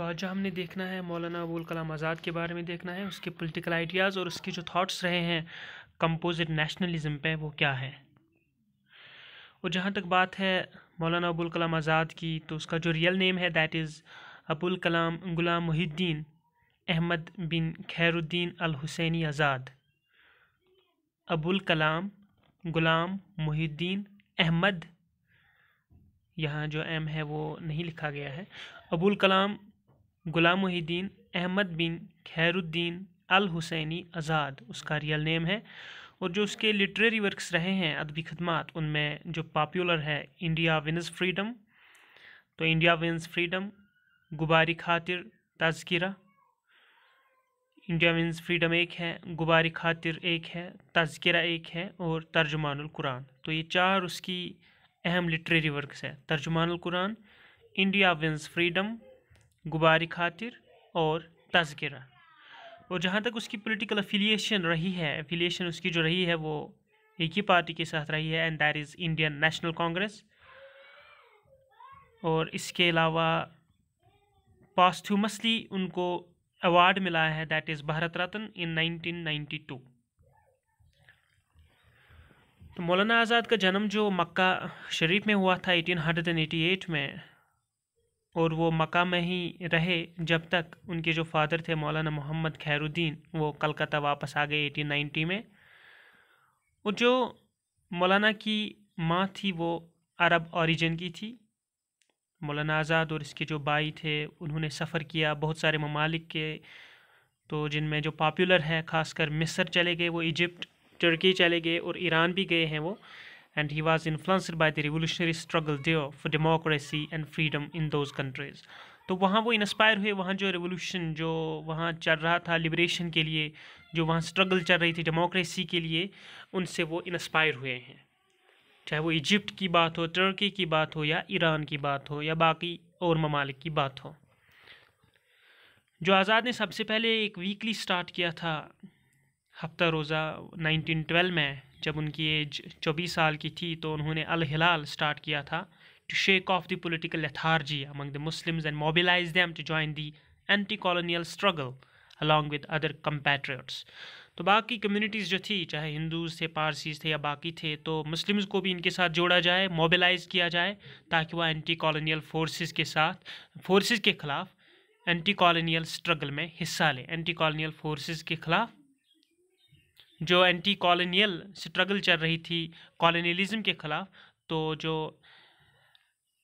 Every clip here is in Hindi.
तो आज हमने देखना है मौलाना अबुल कलाम आज़ाद के बारे में देखना है उसके पॉलिटिकल आइडियाज़ और उसके जो थॉट्स रहे हैं कंपोजिट नेशनलिज्म पे वो क्या है और जहाँ तक बात है मौलाना अबुल कलाम आज़ाद की तो उसका जो रियल नेम है दैट इज़ अबुल कलाम गुलाम मुहिद्दीन अहमद बिन खैरुद्दीन अल हुसैनी आज़ाद अबुल कलाम गुलाम मुहिद्दीन अहमद यहाँ जो एम है वो नहीं लिखा गया है अबुल कलाम गुलाम मुहीद्दीन अहमद बिन खैरुद्दीन अल हुसैनी आज़ाद उसका रियल नेम है और जो उसके लिटरेरी वर्क्स रहे हैं अदबी खदमात उनमें जो पॉपुलर है इंडिया विनस फ्रीडम तो India wins freedom Ghubari Khatir Tazkira India wins freedom एक है गुबारी खातिर एक है तस्करा एक है और तर्जुमानकुरान तो ये चार उसकी अहम लिटरेरी वर्क्स है Tarjuman Quran India wins freedom Ghubari Khatir और तस्करा और जहाँ तक उसकी पॉलिटिकल अफिलिएशन रही है एफिलिएशन उसकी जो रही है वो एक ही पार्टी के साथ रही है and that is Indian National Congress और इसके अलावा पास्थ्यूमसली उनको अवार्ड मिला है that is Bharat Ratna in 1992 तो मौलाना आज़ाद का जन्म जो मक्का शरीफ में हुआ था 1888 में और वो मक्का में ही रहे जब तक उनके जो फादर थे मौलाना मोहम्मद खैरुद्दीन वो कलकत्ता वापस आ गए एटीन नाइन्टी में और जो मौलाना की माँ थी वो अरब ओरिजिन की थी मौलाना आज़ाद और इसके जो भाई थे उन्होंने सफ़र किया बहुत सारे ममालिक के तो जिनमें जो पॉपुलर है ख़ासकर मिस्र चले गए वो इजिप्ट टर्की चले गए और ईरान भी गए हैं वो and he was influenced by the revolutionary struggle there for democracy and freedom in those countries. तो वहाँ वो इंस्पायर हुए वहाँ जो रिवोल्यूशन जो वहाँ चल रहा था लिबरेशन के लिए जो वहाँ स्ट्रगल चल रही थी डेमोक्रेसी के लिए उनसे वो इंस्पायर हुए हैं चाहे वो इजिप्ट की बात हो टर्की की बात हो या ईरान की बात हो या बाकी और ममालिक की बात हो जो आज़ाद ने सबसे पहले एक वीकली स्टार्ट किया था हफ्ता रोज़ा नाइनटीन में जब उनकी एज चौबीस साल की थी तो उन्होंने अल हिलाल स्टार्ट किया था to shake off the political lethargy among the Muslim and mobilise them to join the anti colonial struggle along with other compatriots. तो बाकी कम्युनिटीज़ जो थी चाहे हिंदूज़ थे पारसीज़ थे या बाकी थे तो मुस्लिम्स को भी इनके साथ जोड़ा जाए मोबिलाइज किया जाए ताकि वह एंटी कॉलोनील फोर्स के साथ फोर्स के ख़िलाफ़ एंटी कॉलोनील स्ट्रगल में हिस्सा लें एंटी कॉलोनील फोर्सेस के ख़िलाफ़ जो एंटी कॉलोनियल स्ट्रगल चल रही थी कॉलोनियलिज्म के ख़िलाफ़ तो जो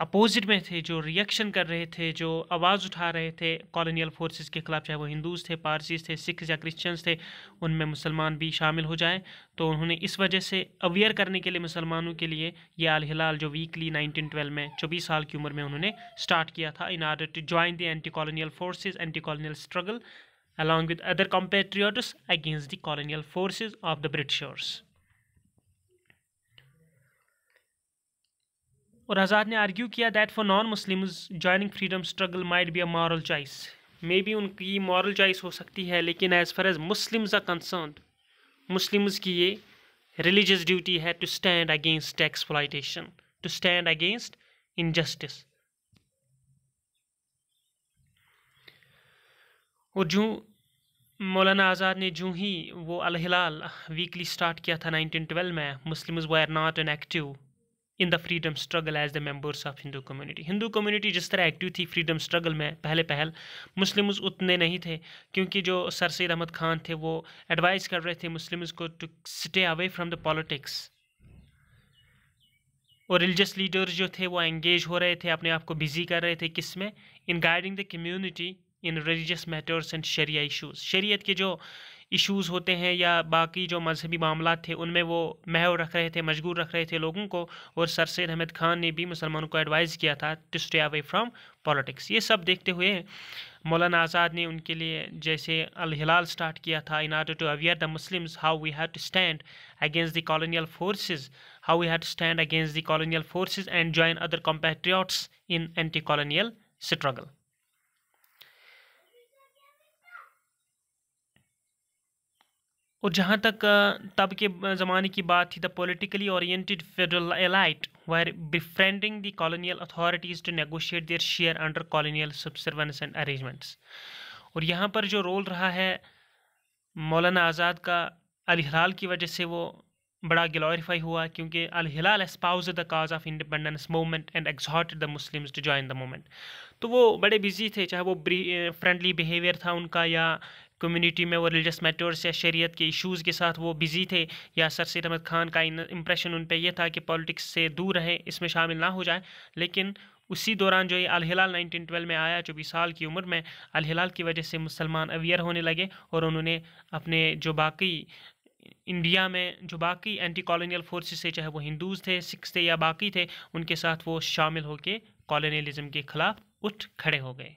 अपोजिट में थे जो रिएक्शन कर रहे थे जो आवाज़ उठा रहे थे कॉलोनियल फोर्सेस के ख़िलाफ़ चाहे वो हिंदूज थे पारसीज थे सिख या क्रिश्चियंस थे उनमें मुसलमान भी शामिल हो जाए तो उन्होंने इस वजह से अवेयर करने के लिए मुसलमानों के लिए ये आल हिलाल जो वीकली 1912 में चौबीस साल की उम्र में उन्होंने स्टार्ट किया था in order to join the anti colonial forces anti colonial struggle along with other compatriots against the colonial forces of the Britishers. और आज़ाद ने आर्ग्यू किया that for non Muslims joining freedom struggle might be a moral choice maybe उनकी मॉरल चॉइस हो सकती है लेकिन as far as Muslims are concern Muslims की ये रिलीजियस ड्यूटी है to stand against exploitation to stand against injustice और जो मौलाना आज़ाद ने जो ही वो अलहिलाल वीकली स्टार्ट किया था 1912 में Muslim are not an active in the freedom struggle as the members of Hindu community Hindu community जिस तरह एक्टिव थी फ्रीडम स्ट्रगल में पहले पहल मुस्लिम उतने नहीं थे क्योंकि जो सर सैद अहमद खान थे वो एडवाइस कर रहे थे मुस्लिम को to stay away from the politics और रिलीजियस लीडर्स जो थे वो एंगेज हो रहे थे अपने आप को बिजी कर रहे थे किस में in guiding the community in religious matters and Sharia issues शरीत के जो इशूज़ होते हैं या बाकी जो मजहबी मामला थे उनमें वो महव रख रहे थे मजबूर रख रहे थे लोगों को और सर सैद अहमद ख़ान ने भी मुसलमानों को एडवाइज़ किया था to stay away from politics ये सब देखते हुए मौलाना आज़ाद ने उनके लिए जैसे हिलाल स्टार्ट किया था in order to aware the Muslims how we have to stand against the colonial forces how we have to stand against the colonial forces and join other compatriots in anti colonial struggle और जहाँ तक तब के ज़माने की बात थी the politically oriented federal elite were befriending the colonial authorities to negotiate their share under colonial subservience and arrangements और यहाँ पर जो रोल रहा है मौलाना आज़ाद का अलहलाल की वजह से वो बड़ा ग्लोरीफाई हुआ क्योंकि Al Hilal espouse the cause of independence movement and exhort the Muslims to join the movement तो वो बड़े बिजी थे चाहे वो फ्रेंडली बिहेवियर था उनका या कम्युनिटी में वो रिलीजस मैटर्स या शरीयत के इश्यूज़ के साथ वो बिज़ी थे या सर सैद अहमद ख़ान का इम्प्रेशन उन पर यह था कि पॉलिटिक्स से दूर रहें इसमें शामिल ना हो जाए लेकिन उसी दौरान जो ये अल हिलाल 1912 में आया चौबीस साल की उम्र में हिलाल की वजह से मुसलमान अवेयर होने लगे और उन्होंने अपने जो बाकी इंडिया में जो बाकी एंटी कॉलोनियल फोर्सेस थे चाहे वो हिंदूज़ थे सिख्स थे या बाकी थे उनके साथ वो शामिल होकर कॉलोनियलिज़म के ख़िलाफ़ उठ खड़े हो गए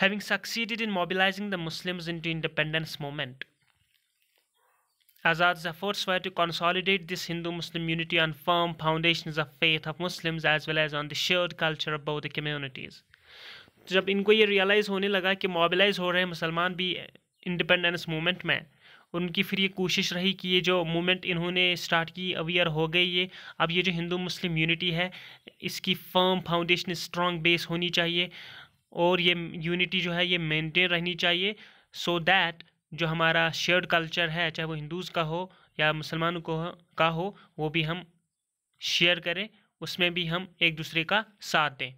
having succeeded in mobilizing the Muslims into independence movement. Azad's efforts were to consolidate this Hindu-Muslim unity on firm foundations of faith of Muslims as well as on the shared culture of both the communities. तो जब इनको ये realize होने लगा कि mobilize हो रहे हैं मुसलमान भी independence movement में उनकी फिर ये कोशिश रही कि ये जो मूवमेंट इन्होंने स्टार्ट की अवेयर हो गई ये अब ये जो हिंदू मुस्लिम यूनिटी है इसकी फर्म फाउंडेशन स्ट्रॉन्ग बेस होनी चाहिए और ये यूनिटी जो है ये मेंटेन रहनी चाहिए सो so दैट जो हमारा शेयर्ड कल्चर है चाहे वो हिंदूज़ का हो या मुसलमानों को का हो वो भी हम शेयर करें उसमें भी हम एक दूसरे का साथ दें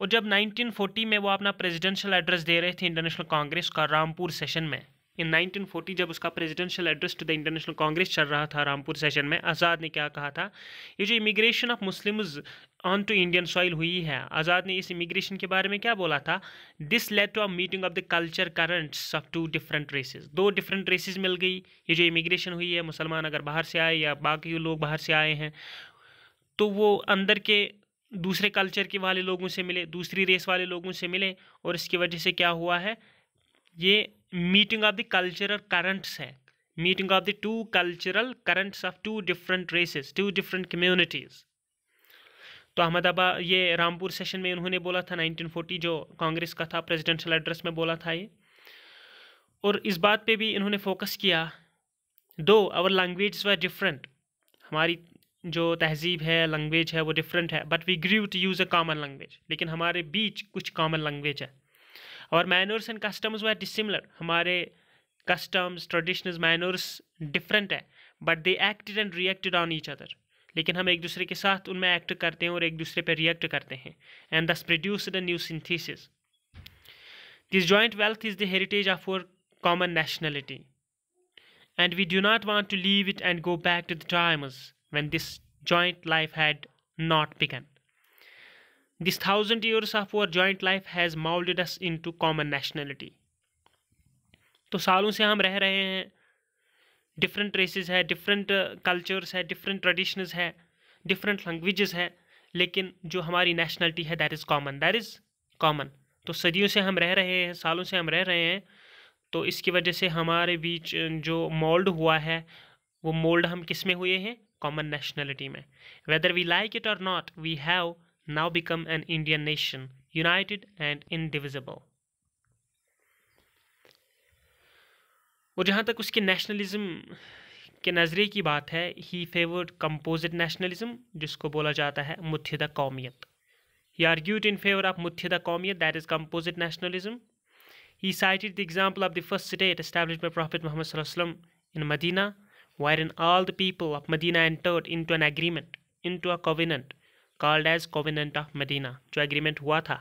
और जब 1940 में वो अपना प्रेसिडेंशियल एड्रेस दे रहे थे इंटरनेशनल कांग्रेस का रामपुर सेशन में इन 1940 जब उसका presidential address to the international Congress चल रहा था रामपुर सेशन में आज़ाद ने क्या कहा था ये जो immigration of Muslim on to Indian soil हुई है आज़ाद ने इस इमिग्रेशन के बारे में क्या बोला था this led to a meeting of the culture currents of two different races दो डिफरेंट रेसेस मिल गई ये जो इमिग्रेशन हुई है मुसलमान अगर बाहर से आए या बाकी लोग बाहर से आए हैं तो वो अंदर के दूसरे कल्चर के वाले लोगों से मिले दूसरी रेस वाले लोगों से मिले और इसकी वजह से क्या हुआ है ये meeting of the cultural currents है meeting of the two cultural currents of two different races two different communities तो अहमदाबाद ये रामपुर सेशन में इन्होंने बोला था 1940 जो कांग्रेस का था प्रेसिडेंशियल एड्रेस में बोला था ये और इस बात पे भी इन्होंने फोकस किया दो आवर लैंग्वेज वर डिफरेंट हमारी जो तहजीब है लैंग्वेज है वो डिफरेंट है but we grew to use a common language लेकिन हमारे बीच कुछ कॉमन लैंग्वेज है और manners and customs were dissimilar हमारे कस्टम्स ट्रेडिशनल मैनर्स डिफरेंट है but they acted and reacted on each other लेकिन हम एक दूसरे के साथ उनमें एक्ट करते हैं और एक दूसरे पर रिएक्ट करते हैं and thus produce the new synthesis this joint wealth is the heritage of our common nationality and we do not want to leave it and go back to the times when this joint life had not begun These thousand years of our joint life has molded us into common nationality. तो सालों से हम रह रहे हैं डिफरेंट रेसेस है डिफरेंट कल्चर्स है डिफरेंट ट्रेडिशंस है डिफरेंट लैंग्वेजेस है लेकिन जो हमारी नेशनलिटी है that is common that is common तो सदियों से हम रह रहे हैं सालों से हम रह रहे हैं तो इसकी वजह से हमारे बीच uh, जो मोल्ड हुआ है वो मोल्ड हम किस में हुए हैं कॉमन नेशनलिटी में whether we like it or not we have now become an Indian nation, united and indivisible. और जहाँ तक उसके नेशनलिज्म के नज़रिए की बात है ही फेवर्ड कंपोजिट नेशनलिज्म जिसको बोला जाता है मुत्थदा कौमियत ही आर्ग्यूड इन फेवर ऑफ मुत्थदा कौमियत that is composite nationalism he cited the example of the first state establish by prophet Mohammed वसल्लम in Medina where in all the people of Medina entered into an agreement into a covenant called as covenant of Medina जो एग्रीमेंट हुआ था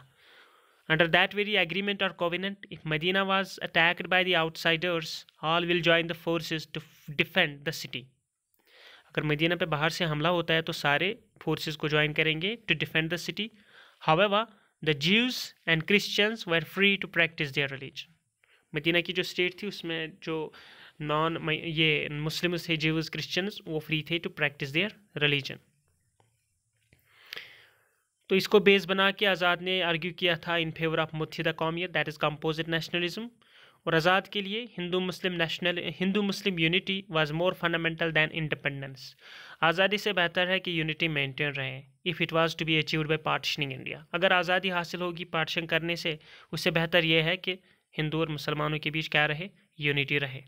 अंडर दैट वेरी एग्रीमेंट और covenant, if Medina was attacked by the outsiders, all will join the forces to defend the city. अगर मदीना पे बाहर से हमला होता है तो सारे फोर्स को ज्वाइन करेंगे to defend the city however the Jews and वे are free to practise their religion Medina की जो स्टेट थी उसमें जो नॉन ये मुस्लिम्स थे जीव क्रिश्चियंस वो फ्री थे टू प्रैक्टिस देयर रिलीजन तो इसको बेस बना के आज़ाद ने आर्ग्यू किया था इन फेवर ऑफ मुतहदा कौमियत दैट इज़ कम्पोजिट नेशनलिज्म और आज़ाद के लिए Hindu Muslim national Hindu Muslim unity was more fundamental than independence आज़ादी से बेहतर है कि यूनिटी मेंटेन रहे if it was to be achieved by partitioning India अगर आज़ादी हासिल होगी पार्टिशन करने से उससे बेहतर यह है कि हिंदू और मुसलमानों के बीच क्या रहे यूनिटी रहे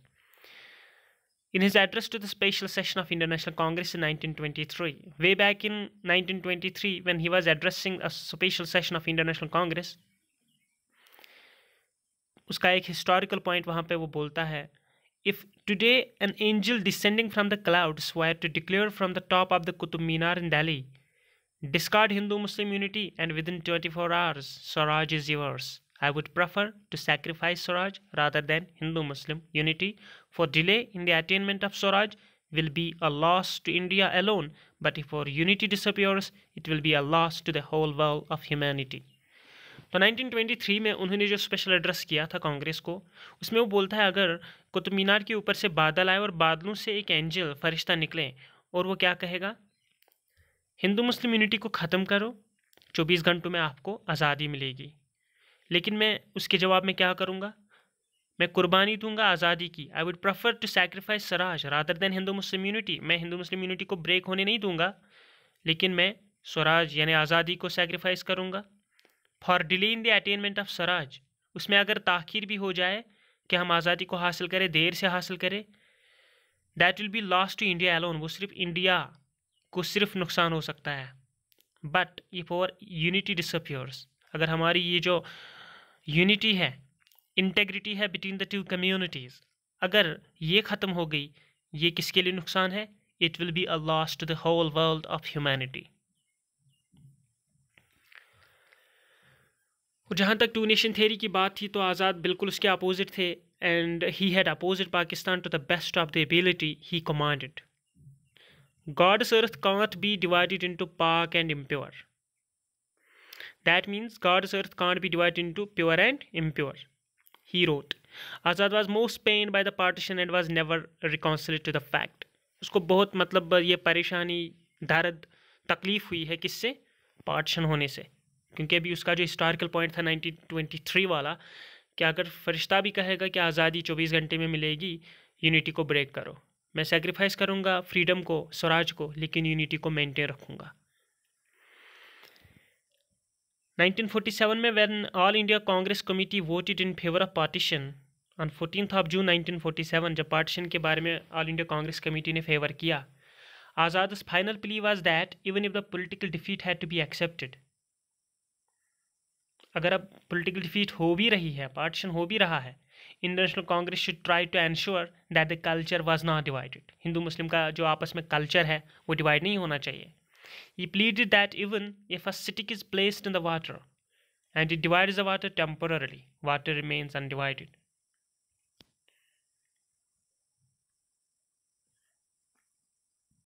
In his address to the special session of International Congress in 1923, way back in 1923 when he was addressing a special session of International Congress, उसका एक historical point वहाँ पे वो बोलता है if today an angel descending from the clouds were to declare from the top of the Qutub Minar in Delhi, discard Hindu Muslim unity, and within 24 hours, Swaraj is yours. I would prefer to sacrifice Swaraj rather than Hindu-Muslim unity, for delay in the attainment of Swaraj will be a loss to India alone, but if our unity disappears, it will be a loss to the whole world of humanity. तो 1923 में उन्होंने जो स्पेशल एड्रेस किया था कांग्रेस को उसमें वो बोलता है अगर कुतुब मीनार के ऊपर से बादल आए और बादलों से एक एंजल फरिश्ता निकले और वो क्या कहेगा हिंदू मुस्लिम यूनिटी को ख़त्म करो 24 घंटों में आपको आज़ादी मिलेगी लेकिन मैं उसके जवाब में क्या करूँगा मैं कुर्बानी दूंगा आज़ादी की I would prefer to sacrifice swaraj rather than Hindu Muslim unity मैं हिंदू मुस्लिम यूनिटी को ब्रेक होने नहीं दूंगा लेकिन मैं स्वराज यानी आज़ादी को सेक्रीफाइस करूंगा for delay in the attainment of swaraj उसमें अगर ताखिर भी हो जाए कि हम आज़ादी को हासिल करें देर से हासिल करें that will be loss to India alone वो सिर्फ इंडिया को सिर्फ नुकसान हो सकता है but if our unity disappears अगर हमारी ये जो यूनिटी है इंटेग्रिटी है बिटवीन द टू कम्युनिटीज़ अगर ये ख़त्म हो गई ये किसके लिए नुकसान है it will be a loss to the whole world of humanity जहाँ तक टू नेशन थेरी की बात थी तो आज़ाद बिल्कुल उसके अपोजिट थे and he had opposite Pakistan to the best of the ability he commanded God's earth can't be divided into पाक and impure That means God's earth can't be divided into pure and impure. He wrote, Azad was most pained by the partition and was never reconciled to the fact. उसको बहुत मतलब ये परेशानी दर्द तकलीफ़ हुई है किससे पार्टीशन होने से क्योंकि अभी उसका जो हिस्टोरिकल पॉइंट था 1923 वाला कि अगर फरिश्ता भी कहेगा कि आज़ादी 24 घंटे में मिलेगी यूनिटी को ब्रेक करो मैं सेक्रीफाइस करूँगा फ्रीडम को स्वराज को लेकिन यूनिटी को मेंटेन रखूँगा 1947 में when All India Congress Committee voted in favour of partition on fourteen of June 1947 जब पार्टीशन के बारे में ऑल इंडिया कांग्रेस कमेटी ने फेवर किया Azad's final plea was that even if the political defeat had to be accepted अगर अब पोलिटिकल डिफीट हो भी रही है पार्टीशन हो भी रहा है international Congress should try to ensure that the culture was not divided Hindu Muslim का जो आपस में कल्चर है वो डिवाइड नहीं होना चाहिए He pleaded that even if a stick is placed in the water and it divides the water temporarily, water remains undivided.